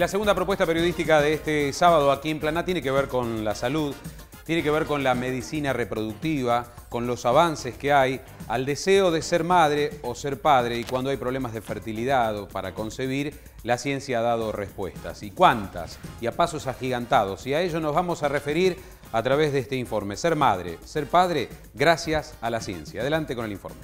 la segunda propuesta periodística de este sábado aquí en Planá tiene que ver con la salud, tiene que ver con la medicina reproductiva, con los avances que hay, al deseo de ser madre o ser padre y cuando hay problemas de fertilidad o para concebir, la ciencia ha dado respuestas. ¿Y cuántas? Y a pasos agigantados. Y a ello nos vamos a referir a través de este informe. Ser madre, ser padre, gracias a la ciencia. Adelante con el informe.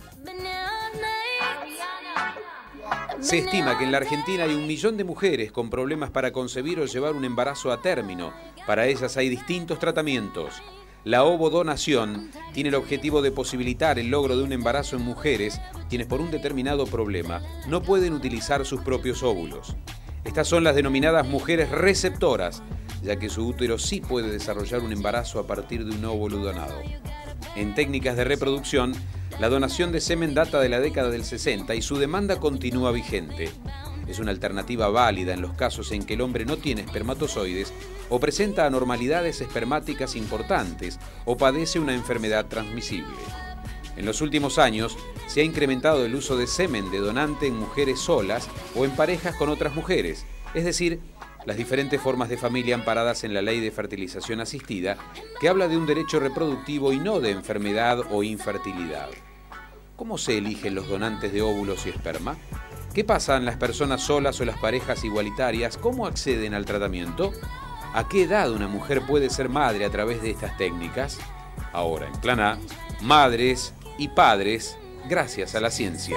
Se estima que en la Argentina hay un millón de mujeres con problemas para concebir o llevar un embarazo a término. Para ellas hay distintos tratamientos. La ovodonación tiene el objetivo de posibilitar el logro de un embarazo en mujeres quienes por un determinado problema no pueden utilizar sus propios óvulos. Estas son las denominadas mujeres receptoras, ya que su útero sí puede desarrollar un embarazo a partir de un óvulo donado en técnicas de reproducción, la donación de semen data de la década del 60 y su demanda continúa vigente. Es una alternativa válida en los casos en que el hombre no tiene espermatozoides o presenta anormalidades espermáticas importantes o padece una enfermedad transmisible. En los últimos años se ha incrementado el uso de semen de donante en mujeres solas o en parejas con otras mujeres, es decir, las diferentes formas de familia amparadas en la ley de fertilización asistida, que habla de un derecho reproductivo y no de enfermedad o infertilidad. ¿Cómo se eligen los donantes de óvulos y esperma? ¿Qué pasan las personas solas o las parejas igualitarias? ¿Cómo acceden al tratamiento? ¿A qué edad una mujer puede ser madre a través de estas técnicas? Ahora en Plan A, madres y padres gracias a la ciencia.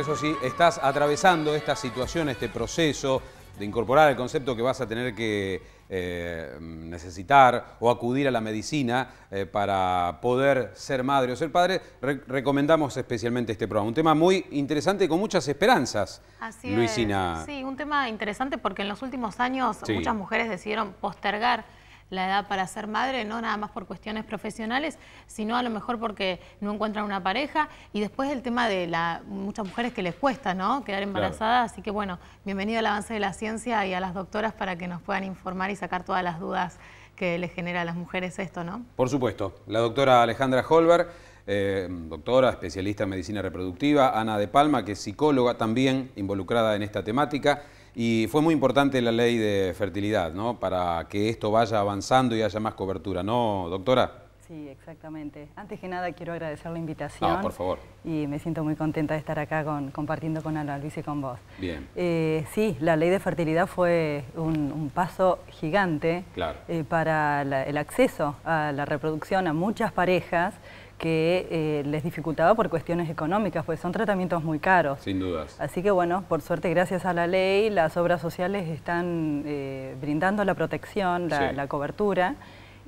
eso sí, estás atravesando esta situación, este proceso de incorporar el concepto que vas a tener que eh, necesitar o acudir a la medicina eh, para poder ser madre o ser padre, recomendamos especialmente este programa. Un tema muy interesante con muchas esperanzas, Así Luisina. Sí, un tema interesante porque en los últimos años muchas mujeres decidieron postergar la edad para ser madre, no nada más por cuestiones profesionales, sino a lo mejor porque no encuentran una pareja. Y después el tema de muchas mujeres que les cuesta ¿no? quedar embarazadas. Así que bueno, bienvenido al avance de la ciencia y a las doctoras para que nos puedan informar y sacar todas las dudas que les genera a las mujeres esto, ¿no? Por supuesto. La doctora Alejandra Holberg, eh, doctora, especialista en medicina reproductiva, Ana de Palma, que es psicóloga también involucrada en esta temática. Y fue muy importante la ley de fertilidad, ¿no? Para que esto vaya avanzando y haya más cobertura, ¿no, doctora? Sí, exactamente. Antes que nada quiero agradecer la invitación. Ah, por favor. Y me siento muy contenta de estar acá compartiendo con Ana Luis y con vos. Bien. Eh, sí, la ley de fertilidad fue un, paso gigante eh, para el acceso a la reproducción a muchas parejas que eh, les dificultaba por cuestiones económicas, pues son tratamientos muy caros. Sin dudas. Así que bueno, por suerte, gracias a la ley, las obras sociales están eh, brindando la protección, la, cobertura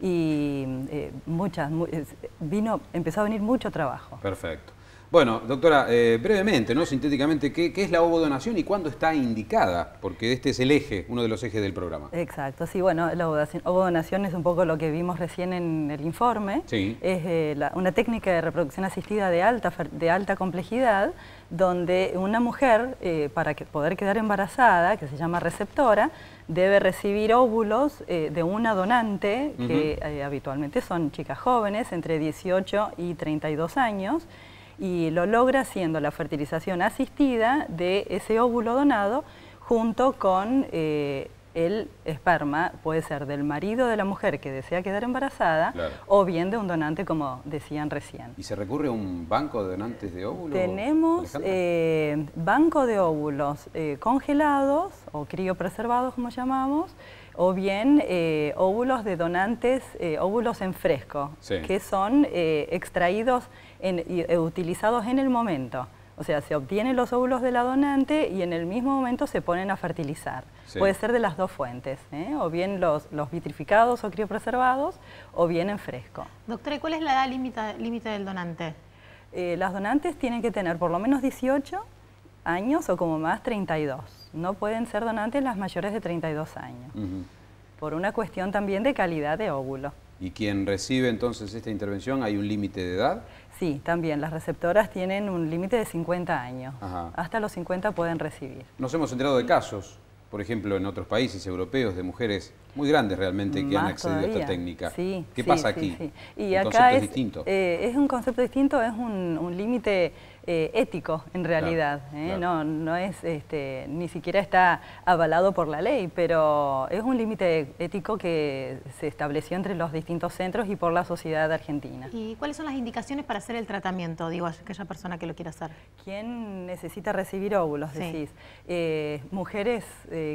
y eh, muchas, vino, empezó a venir mucho trabajo. Perfecto. Bueno, doctora, eh, brevemente, ¿no? sintéticamente, ¿qué, es la ovodonación y cuándo está indicada? Porque este es el eje, uno de los ejes del programa. Exacto, sí, bueno, la ovodonación es un poco lo que vimos recién en el informe. Sí. Es eh, una técnica de reproducción asistida de alta, de alta complejidad, donde una mujer, eh, para poder quedar embarazada, que se llama receptora, debe recibir óvulos de una donante, que habitualmente son chicas jóvenes, entre 18 y 32 años, y lo logra haciendo la fertilización asistida de ese óvulo donado junto con eh, el esperma puede ser del marido de la mujer que desea quedar embarazada o bien de un donante, como decían recién. ¿Y se recurre a un banco de donantes de óvulos? Tenemos eh, banco de óvulos eh, congelados o criopreservados, como llamamos, o bien eh, óvulos de donantes, óvulos en fresco, que son extraídos y utilizados en el momento. O sea, se obtienen los óvulos de la donante y en el mismo momento se ponen a fertilizar. Puede ser de las dos fuentes, ¿eh? o bien los, vitrificados o criopreservados, o bien en fresco. Doctora, cuál es la edad límite del donante? Eh, las donantes tienen que tener por lo menos 18 años o como más 32. No pueden ser donantes las mayores de 32 años. Por una cuestión también de calidad de óvulos. ¿Y quien recibe entonces esta intervención, hay un límite de edad? Sí, también. Las receptoras tienen un límite de 50 años. Hasta los 50 pueden recibir. Nos hemos enterado de casos, por ejemplo, en otros países europeos, de mujeres muy grandes realmente que han accedido a esta técnica. ¿Qué pasa aquí? Y acá es, distinto? Eh, es un concepto distinto, es un límite eh, ético en realidad. ¿eh? No, no es, este, ni siquiera está avalado por la ley, pero es un límite ético que se estableció entre los distintos centros y por la sociedad argentina. ¿Y cuáles son las indicaciones para hacer el tratamiento, digo, aquella persona que lo quiera hacer? ¿Quién necesita recibir óvulos, eh, mujeres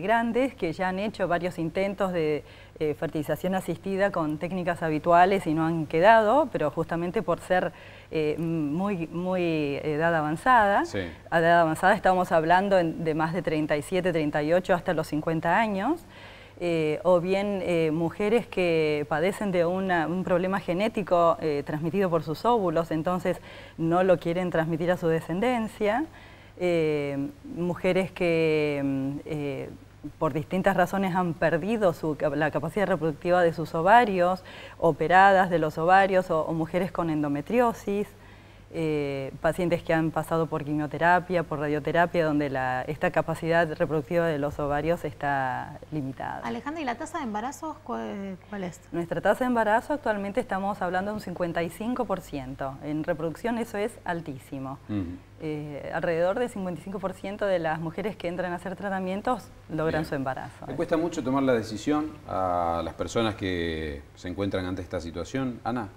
grandes que ya han hecho varios intentos de eh, fertilización asistida con técnicas habituales y no han quedado, pero justamente por ser eh, muy, muy eh, edad avanzada, a edad avanzada estamos hablando de más de 37, 38 hasta los 50 años, o bien mujeres que padecen de un problema genético transmitido por sus óvulos, entonces no lo quieren transmitir a su descendencia, mujeres que mm, por distintas razones han perdido la capacidad reproductiva de sus ovarios, operadas de los ovarios o mujeres con endometriosis. Eh, pacientes que han pasado por quimioterapia, por radioterapia, donde esta capacidad reproductiva de los ovarios está limitada. Alejandra, ¿y la tasa de embarazos cuál, es? Nuestra tasa de embarazo actualmente estamos hablando de un 55%. En reproducción eso es altísimo. Eh, alrededor del 55% de las mujeres que entran a hacer tratamientos logran su embarazo. ¿Le cuesta mucho tomar la decisión a las personas que se encuentran ante esta situación? Ana.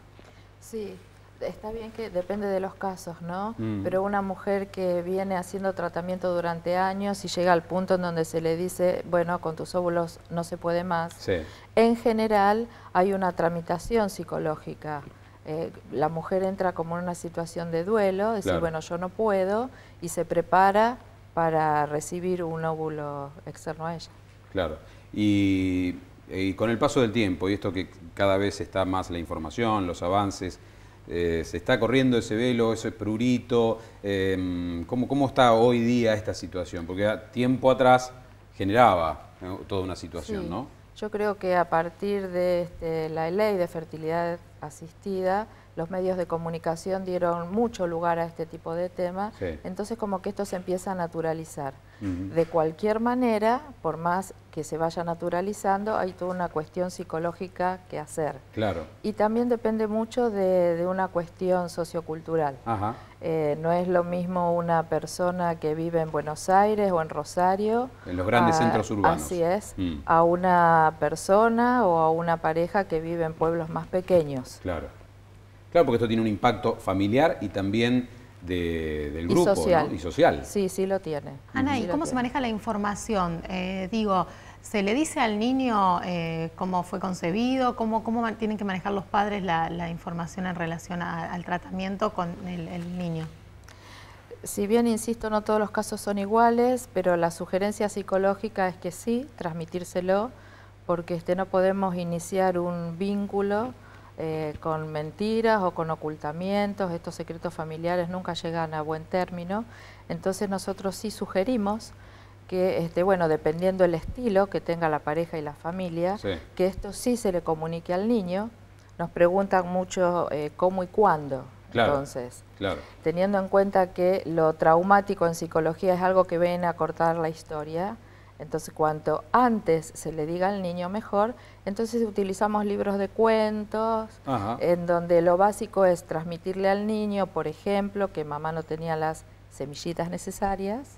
Sí, está bien que depende de los casos, ¿no? Mm. Pero una mujer que viene haciendo tratamiento durante años y llega al punto en donde se le dice, bueno, con tus óvulos no se puede más, en general hay una tramitación psicológica. Eh, la mujer entra como en una situación de duelo, decir, bueno, yo no puedo, y se prepara para recibir un óvulo externo a ella. Claro. y con el paso del tiempo, y esto que cada vez está más la información, los avances, eh, ¿Se está corriendo ese velo, ese prurito? Em, ¿cómo, está hoy día esta situación? Porque tiempo atrás generaba toda una situación, ¿no? Yo creo que a partir de este, la ley de fertilidad asistida, los medios de comunicación dieron mucho lugar a este tipo de temas, entonces como que esto se empieza a naturalizar. De cualquier manera, por más que se vaya naturalizando, hay toda una cuestión psicológica que hacer. Claro. Y también depende mucho de, una cuestión sociocultural. Eh, no es lo mismo una persona que vive en Buenos Aires o en Rosario. En los grandes centros urbanos. Así es. Mm. A una persona o a una pareja que vive en pueblos más pequeños. Claro. Claro, porque esto tiene un impacto familiar y también del grupo y social. Sí, sí lo tiene. Ana, ¿y cómo se maneja la información? Eh, digo, ¿se le dice al niño eh, cómo fue concebido? ¿Cómo, ¿Cómo tienen que manejar los padres la, información en relación al tratamiento con el, el niño? si bien, insisto, no todos los casos son iguales, pero la sugerencia psicológica es que sí, transmitírselo, porque este, no podemos iniciar un vínculo eh, con mentiras o con ocultamientos, estos secretos familiares nunca llegan a buen término, entonces nosotros sí sugerimos que, este, bueno, dependiendo el estilo que tenga la pareja y la familia, que esto sí se le comunique al niño, nos preguntan mucho eh, cómo y cuándo. Entonces, teniendo en cuenta que lo traumático en psicología es algo que ven a cortar la historia, entonces, cuanto antes se le diga al niño, mejor. Entonces, utilizamos libros de cuentos, en donde lo básico es transmitirle al niño, por ejemplo, que mamá no tenía las semillitas necesarias.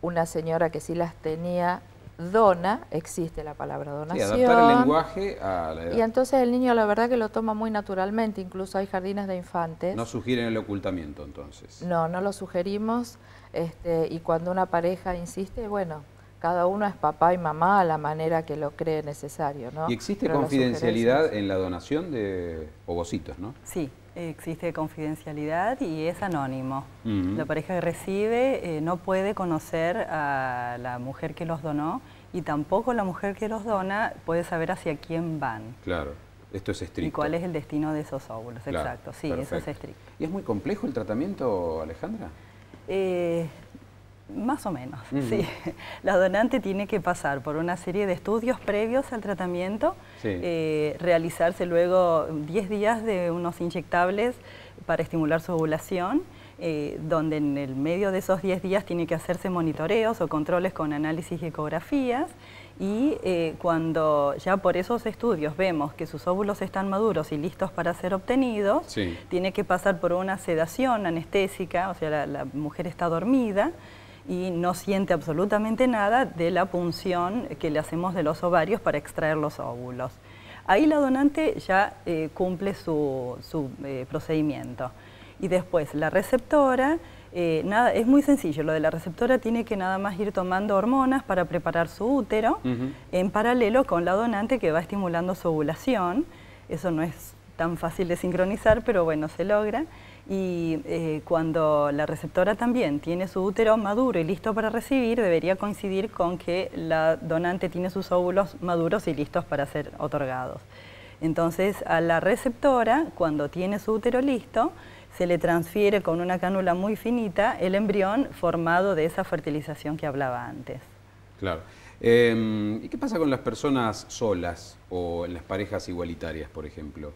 Una señora que sí las tenía dona, existe la palabra donación. Y adaptar el lenguaje a la edad. Y entonces el niño la verdad que lo toma muy naturalmente, incluso hay jardines de infantes. No sugieren el ocultamiento entonces. No, no lo sugerimos, este, y cuando una pareja insiste, bueno, cada uno es papá y mamá a la manera que lo cree necesario. ¿no? ¿Y existe confidencialidad en la donación de ovocitos, no? Sí, existe confidencialidad y es anónimo. La pareja que recibe eh, no puede conocer a la mujer que los donó y tampoco la mujer que los dona puede saber hacia quién van. Claro. Esto es estricto. ¿Y cuál es el destino de esos óvulos? Exacto, sí, eso es estricto. ¿Y es muy complejo el tratamiento, Alejandra? Eh, más o menos, sí. La donante tiene que pasar por una serie de estudios previos al tratamiento, eh, realizarse luego 10 días de unos inyectables para estimular su ovulación, eh, donde en el medio de esos 10 días tiene que hacerse monitoreos o controles con análisis y ecografías, y eh, cuando ya por esos estudios vemos que sus óvulos están maduros y listos para ser obtenidos, tiene que pasar por una sedación anestésica, o sea, la mujer está dormida, y no siente absolutamente nada de la punción que le hacemos de los ovarios para extraer los óvulos. Ahí la donante ya eh, cumple su, eh, procedimiento. Y después la receptora, eh, nada, es muy sencillo, lo de la receptora tiene que nada más ir tomando hormonas para preparar su útero en paralelo con la donante que va estimulando su ovulación. Eso no es tan fácil de sincronizar, pero bueno, se logra. Y eh, cuando la receptora también tiene su útero maduro y listo para recibir, debería coincidir con que la donante tiene sus óvulos maduros y listos para ser otorgados. Entonces, a la receptora, cuando tiene su útero listo, se le transfiere con una cánula muy finita el embrión formado de esa fertilización que hablaba antes. Claro. Em, ¿Y qué pasa con las personas solas o en las parejas igualitarias, por ejemplo?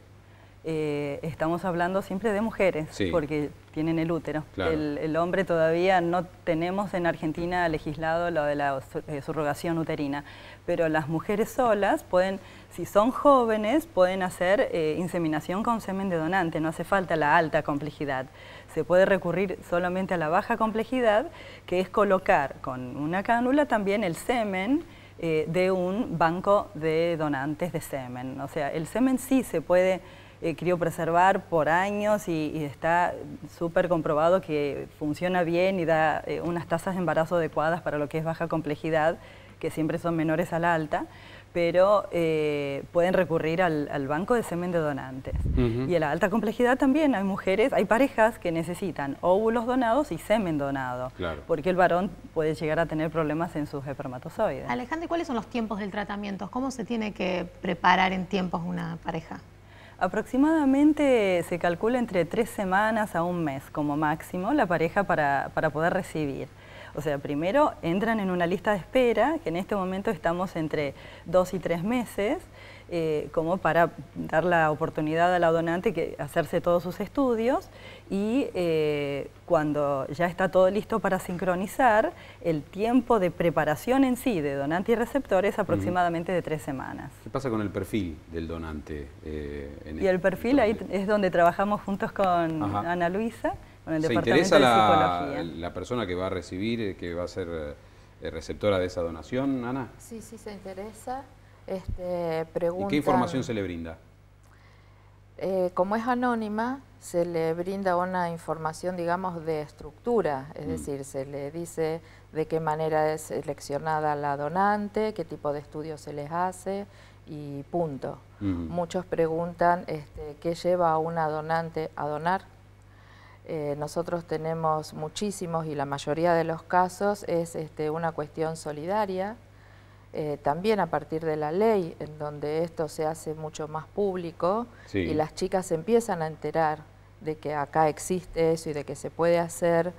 Eh, estamos hablando siempre de mujeres, porque tienen el útero. El, hombre todavía no tenemos en Argentina legislado lo de la eh, subrogación uterina, pero las mujeres solas pueden, si son jóvenes, pueden hacer eh, inseminación con semen de donante, no hace falta la alta complejidad. Se puede recurrir solamente a la baja complejidad, que es colocar con una cánula también el semen de un banco de donantes de semen. O sea, el semen sí se puede eh, preservar por años y, está súper comprobado que funciona bien y da eh, unas tasas de embarazo adecuadas para lo que es baja complejidad, que siempre son menores a la alta pero eh, pueden recurrir al, banco de semen de donantes. Y a la alta complejidad también hay mujeres, hay parejas que necesitan óvulos donados y semen donado, porque el varón puede llegar a tener problemas en sus espermatozoides. Alejandro, ¿cuáles son los tiempos del tratamiento? ¿Cómo se tiene que preparar en tiempos una pareja? Aproximadamente se calcula entre tres semanas a un mes como máximo la pareja para, para poder recibir. O sea, primero entran en una lista de espera, que en este momento estamos entre dos y tres meses, eh, como para dar la oportunidad a la donante que hacerse todos sus estudios y eh, cuando ya está todo listo para sincronizar, el tiempo de preparación en sí de donante y receptor es aproximadamente de tres semanas. ¿Qué pasa con el perfil del donante? Eh, y el, este perfil ahí es donde trabajamos juntos con Ana Luisa, con el ¿Se Departamento interesa la, la persona que va a recibir, que va a ser receptora de esa donación, Ana? Sí, sí, se interesa. Este, ¿Y qué información se le brinda? Eh, como es anónima, se le brinda una información, digamos, de estructura, es mm. decir, se le dice de qué manera es seleccionada la donante, qué tipo de estudios se les hace y punto. Muchos preguntan este, qué lleva a una donante a donar. Eh, nosotros tenemos muchísimos y la mayoría de los casos es este, una cuestión solidaria, eh, también a partir de la ley, en donde esto se hace mucho más público y las chicas empiezan a enterar de que acá existe eso y de que se puede hacer,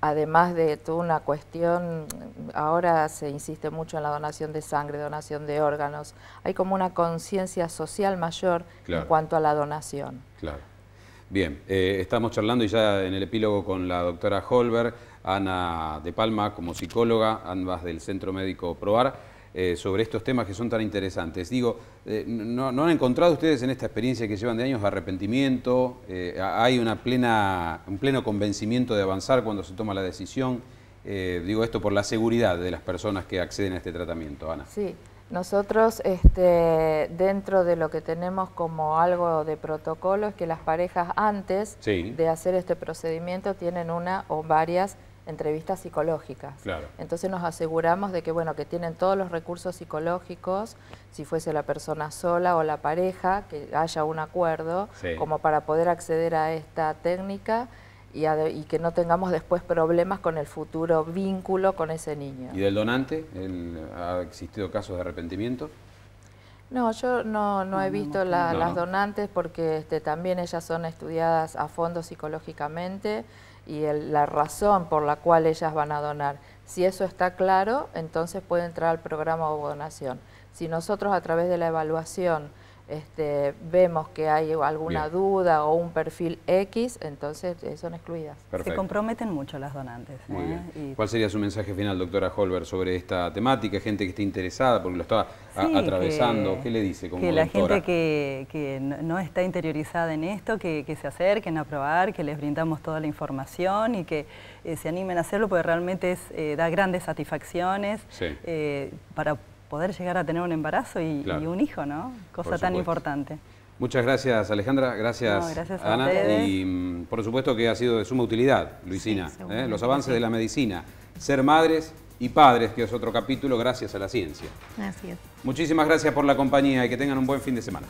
además de toda una cuestión, ahora se insiste mucho en la donación de sangre, donación de órganos, hay como una conciencia social mayor en cuanto a la donación. Claro. Bien, eh, estamos charlando y ya en el epílogo con la doctora Holberg, Ana de Palma como psicóloga, ambas del Centro Médico Probar eh, sobre estos temas que son tan interesantes. Digo, eh, no, han encontrado ustedes en esta experiencia que llevan de años arrepentimiento? Eh, ¿Hay una plena, un pleno convencimiento de avanzar cuando se toma la decisión? digo esto por la seguridad de las personas que acceden a este tratamiento, Ana. Sí, nosotros este, dentro de lo que tenemos como algo de protocolo es que las parejas antes de hacer este procedimiento tienen una o varias entrevistas psicológicas. Entonces nos aseguramos de que, bueno, que tienen todos los recursos psicológicos, si fuese la persona sola o la pareja, que haya un acuerdo, como para poder acceder a esta técnica y, que no tengamos después problemas con el futuro vínculo con ese niño. ¿Y del donante? ¿Ha existido casos de arrepentimiento? No, yo no, he visto las donantes porque este, también ellas son estudiadas a fondo psicológicamente y la razón por la cual ellas van a donar. Si eso está claro, entonces puede entrar al programa o donación. Si nosotros a través de la evaluación este, vemos que hay alguna duda o un perfil X, entonces eh, son excluidas. Se comprometen mucho las donantes. ¿eh? ¿Cuál sería su mensaje final, doctora Holber, sobre esta temática? Gente que esté interesada, porque lo está atravesando, ¿qué le dice Que la gente que, no está interiorizada en esto, que, se acerquen a probar, que les brindamos toda la información y que eh, se animen a hacerlo, porque realmente es, da grandes satisfacciones para poder llegar a tener un embarazo y, un hijo, ¿no? Cosa tan importante. Muchas gracias Alejandra, gracias, Ana y mm, por supuesto que ha sido de suma utilidad, Luisina, ¿eh? los avances de la medicina, ser madres y padres, que es otro capítulo, gracias a la ciencia. Así es. Muchísimas gracias por la compañía y que tengan un buen fin de semana.